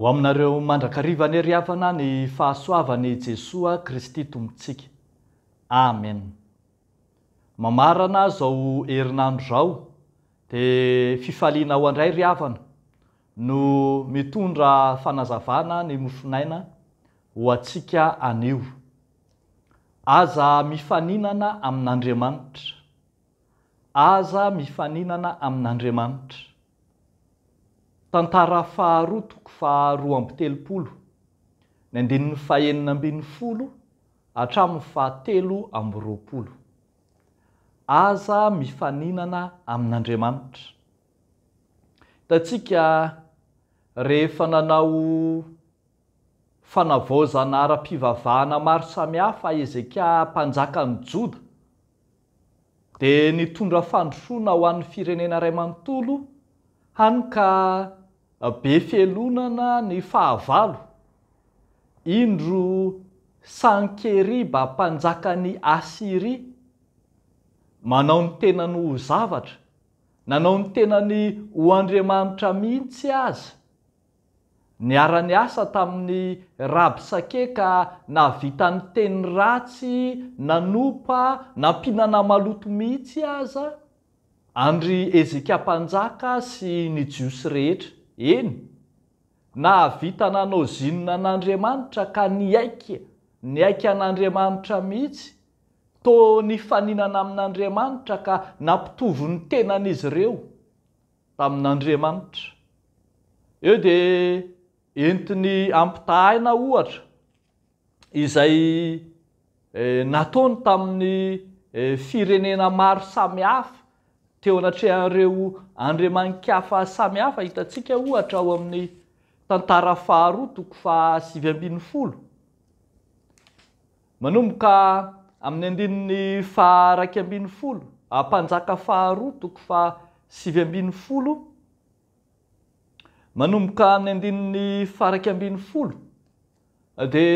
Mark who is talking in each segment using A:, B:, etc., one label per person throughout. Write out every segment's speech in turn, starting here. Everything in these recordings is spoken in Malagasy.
A: ho aminareo mandrakarivane ryavana ny fahasoavani jesosa kristy tombotsika amen mamarana zao herinandro zao di fifaliana ho andray ryavana no mitondra fanazavana ny mofinaina ho atsiaka anio aza mifaninana amin'andriamanitra aza mifaninana amin'andriamanitra tantara faharoatoko fahroa ambo telopolo ny andinin'ny fahenina ambin'ny folo atraminy faatelo amby roapolo aza mifaninana amin'andriamanitra tatsika rehefa nanao fanavaozanaara-pivavahana maro sami hafa izeka mpanjaka ny joda di nitondra fandrosoana ho an'ny firenena ray amanontolo hanyka be felonana ny fahavalo indro san keriba mpanjakany asiria manao ny tenany ho zavatra nanao ny tenany ho andriamanitra mihitsy aza niarany asa tamin'ny rabisake ka na vitan'ny teny ratsy nanopa na mpihinanà maloto mihitsy aza andry ezekia mpanjaka sy ny jiosy rehetra eny na havitana anao zinona an'andriamanitra ka ny aiky ny aiky an'andriamanitra mihitsy to ny faninana amin'andriamanitra ka nampitovo n'ny tenan'izy ireo tamin'andriamanitra eo de entiny ampitahaina ohatra izay eh, nataony tamin'ny eh, firenena maro samihafa teo anatrehanreo andriamanikafa samy hafa hitatsika ohatra ho amin'ny tantara faharoa toko fa sivy ambin'ny folo manomboka amin'ny andininy faraiky ambin'ny folo ampanjaka faharoa toko fa sivy ambin'ny folo manomboka amin'ny andininy faharaiky ambiny folo de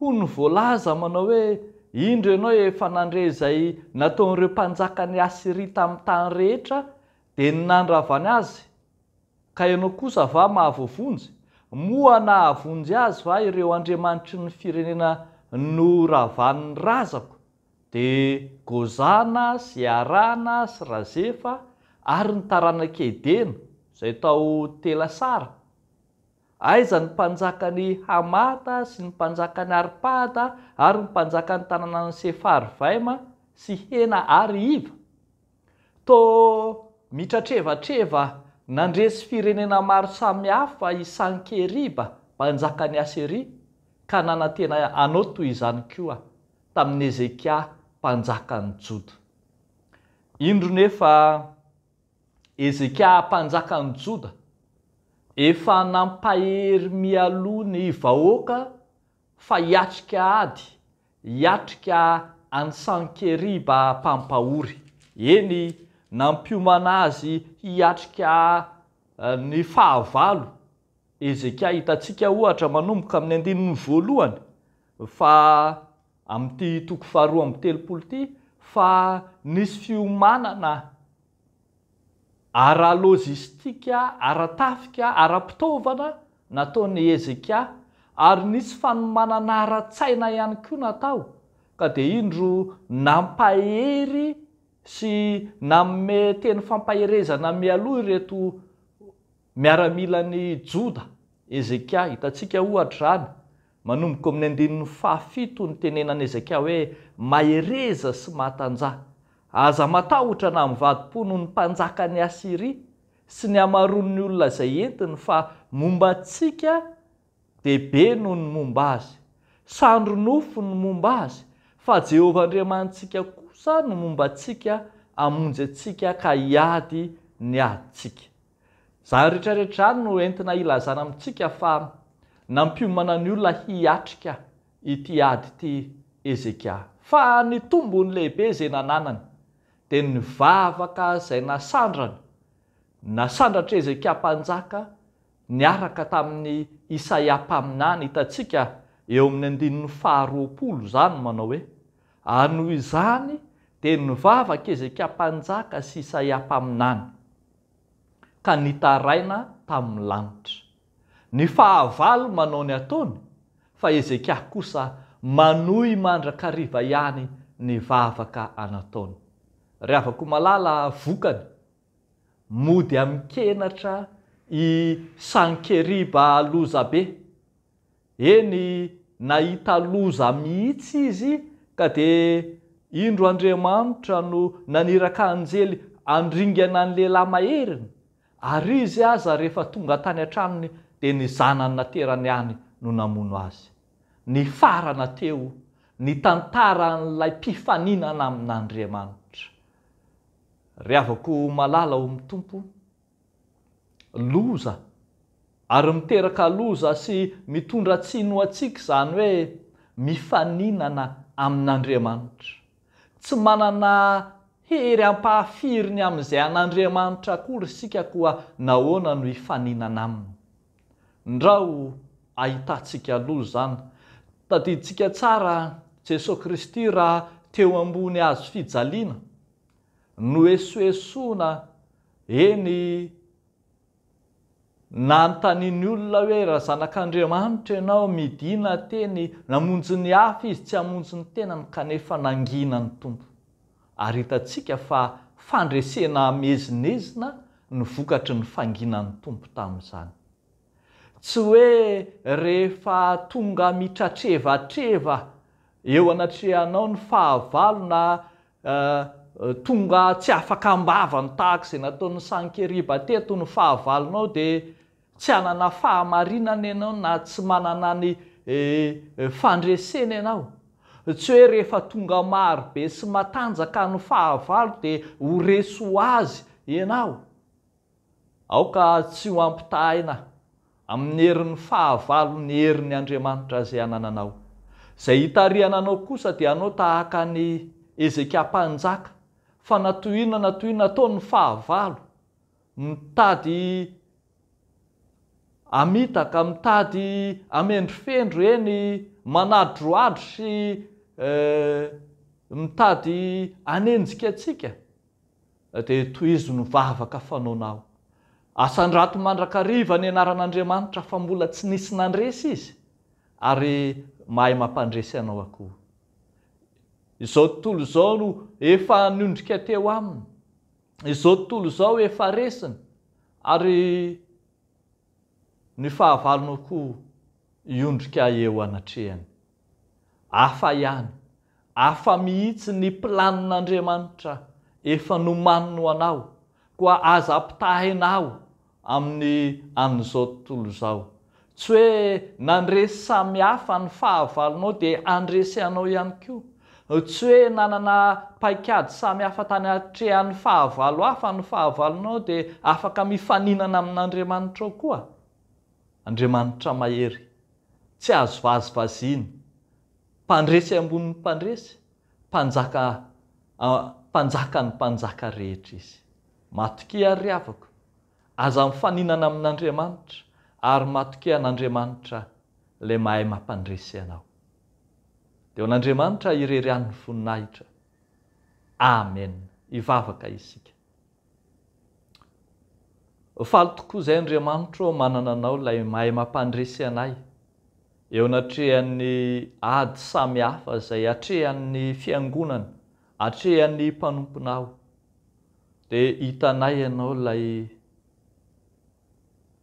A: ho ny voalaza manao hoe indro ianao efa nandre zay nataon'ireo mpanjaka ny asiria ta ami'ny tany rehetra de ny nandravany azy ka inao kosa ava mahavovonjy moana avonjy azy fa ireo andriamanitry ny firenena no ravany'ny razako de gôzana sy arana sy razefa ary ny tarana kedena izay tao tela sara aizany mpanjaka ny hamata sy ny mpanjaka ny arpata ary ny mpanjaka ny tanàna any sefarivaima sy hena ary iva to mitratrevatreva nandresy firenena maro samihafa isankeriba mpanjakani aseria ka nana tena anao toy izany ko a tamin'ny ezekia mpanjaka ny joda indro nefa ezekia mpanjaka ny joda efa nampahery mialoa ny vahoaka fa hiatrika ady hiatrika anysankeriba mpampahory eny nampiomana azy hiatrika eh, ny fahavalo ezekia hitatsiaka ohatra manomboka amin'ny andininy voalohany fa ami''ity toko faharoa amy telopolo ty fa nisy fiomanana ara lôzistika ara-tafika ara-pitaovana nataony ezekia ary nisy fanomananaara-tsaina ihany koa natao ka di indro nampahery sy name teny fampaherezana me alohayreto miaramila ny joda ezekia hitatsika ohatra rany manomboko amin'ny andinin'ny fahafito ny tenenani ezekia hoe mahereza sy mahatanjaha aza matahotra na mvadi-po noho ny mpanjaka ny asiria sy ny amaronnyolona izay entiny fa momba tsika deibe noho ny momba azy sandro nofo ny momba azy fa jehovah andriamanytsika kosa no momba tsika amonjy atsika ka hiady ny aditsika zany rehetrarehetraiany no entina ilazana amintsika fa nampiomana ny olona hiatrika ity ady ity ezekia fa ny tombon'lehibe zay nananany di ny vavaka zay nasandrana nasandratr' ezekiampanjaka nyaraka tamin'ny isaia mpaminany hitatsiaka eo amin'ny andinin'ny faharoapolo izany manao hoe anoy izany de ny vavaka ezekia mpanjaka sy isaia mpaminany ka ntaraina tamin'ny lanitra ny fahavalo manao ny ataony fa ezekia kosa manoy mandrak'ariva ihany ny vavaka anataony ry avako malala vokany mody ami'- kenatra i sankeriba loza be eny nahita loza mihitsy izy ka di indro andriamanitra no nanirak'anjely andringana ny lehilahy maheriny ary izy aza rehefa tonga tany antraminy di ny zanany na terany hany no namono azy ny farana teo ny tantaran'lay mpifaninana amin'andriamanitra ry avako malala o amin'ny tompo loza ary miteraka loza sy mitondratsino atsiaka izany hoe mifaninana amin'andriamanitra tsy manana hery hampahafiriny amin'izay an'andriamanitra akory sika koa nahoana no hifaninana aminy ndrao ahitantsika loza zany tadiditsika tsara jesosy kristy raha teo ambony azo fijaliana noesoesona eny na nontaniny olona hoe raha zanak'andriamanitra ianao midina teny amonjy ny hafa izy tsy hamonjy ny tenany kanefa nangina ny tompo ary hitatsika fa fandresena amezinezina ny vokatry ny fanginan'ny tompo tamin'izany tsy hoe rehefa tonga mitratrevatreva eo anatrehanao ny fahavalona eh, Eh, tonga tsy afaka mbava ny tahaka zay nataony sankeribateto ny fahavalonao de tsy anana fahamarinana ianao na tsy manana any eh, fandresena ianao tsy hoe rehefa tonga maro be sy matanjaka ny fahavalo di horeso azy ianao aoka tsy ho ampitahaina amin'ny herin'ny fahavalo ny herin'nyandriamanitra zay anana anao zay hitariana anao kosa di anao tahaka ny ezekiampanjaka fa natohiana natohiana atao ny fahavalo mitady amitaka mitady amendro fendro eny manaroadro sy mitady eh, anenjika atsika de toizo ny vavaka fanaoanao asandrato mandrakariva ny anaran'andriamanitra fa mbola tsy nisy nandresy izy ary mahay mampandresy anao akoo izao tontolo izao efa niondrika teo aminy izao tontolo izao efa resiny ary ny fahavalonao koo iondrika eo anatrehany afa ihany afa mihitsy ny mpilanin'andriamanitra efa no manono anao koa aza ampitahina o amin'ny an''izao tontolo izao tsy hoe nandresy sami hafa ny fahavalonao di andresy anao ihany ko tsy hoe nanana paikady samy hafa tany atrehan'ny fahavalo hafa ny fahavalonao di afaka mifaninana amin'andriamanitra o koa andriamanitra mahery tsy azo vazovazy iny mpandresy ambonin'ny mpandresy mpanjk mpanjaka ny mpanjaka rehetra izy matokia yry avako aza mifaninana amin'andriamanitra ary matokiha n'andriamanitra la mahay mampandresy anao deeon'andriamanitra irery anny voninahitra amen ivavaka isika fali tokoa izay andriamanitra o manana anao lay mahay mampandresy anay eo anatrehan'ny ady sami hafa zay atrehan'ny fiangonana atrehan'ny mpanompinao de hitanay ianao lay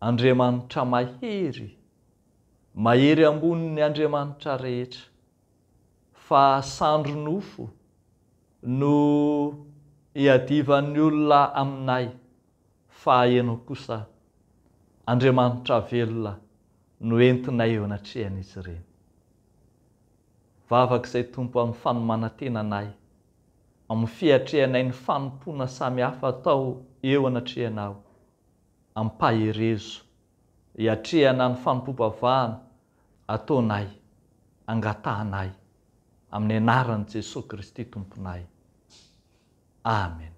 A: andriamanitra mahery mahery amboni 'ny andriamanitra rehetra fa sandro nofo no hiadivan'ny olona aminay fa enao kosa andriamanitra velona no entinay eo anatrehan'izy ireny vavaka izay tompo amn'ny fanomanantena anay amin'y fiatrehanay ny fanompoana samy hafa atao eo anatrehanao ampaherezo hiatrehana ny fanompovavahana ataonay angatanay amin'ny anaran'i jesosy kristy tomponay amen